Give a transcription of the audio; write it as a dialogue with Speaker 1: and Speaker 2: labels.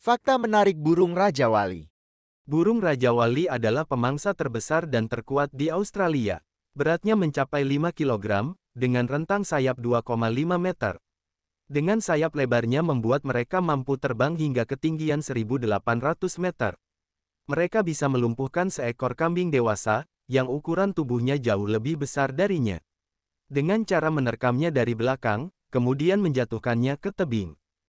Speaker 1: Fakta menarik burung Raja Wali. Burung Raja Wali adalah pemangsa terbesar dan terkuat di Australia. Beratnya mencapai 5 kg, dengan rentang sayap 2,5 meter. Dengan sayap lebarnya membuat mereka mampu terbang hingga ketinggian 1800 meter. Mereka bisa melumpuhkan seekor kambing dewasa, yang ukuran tubuhnya jauh lebih besar darinya. Dengan cara menerkamnya dari belakang, kemudian menjatuhkannya ke tebing.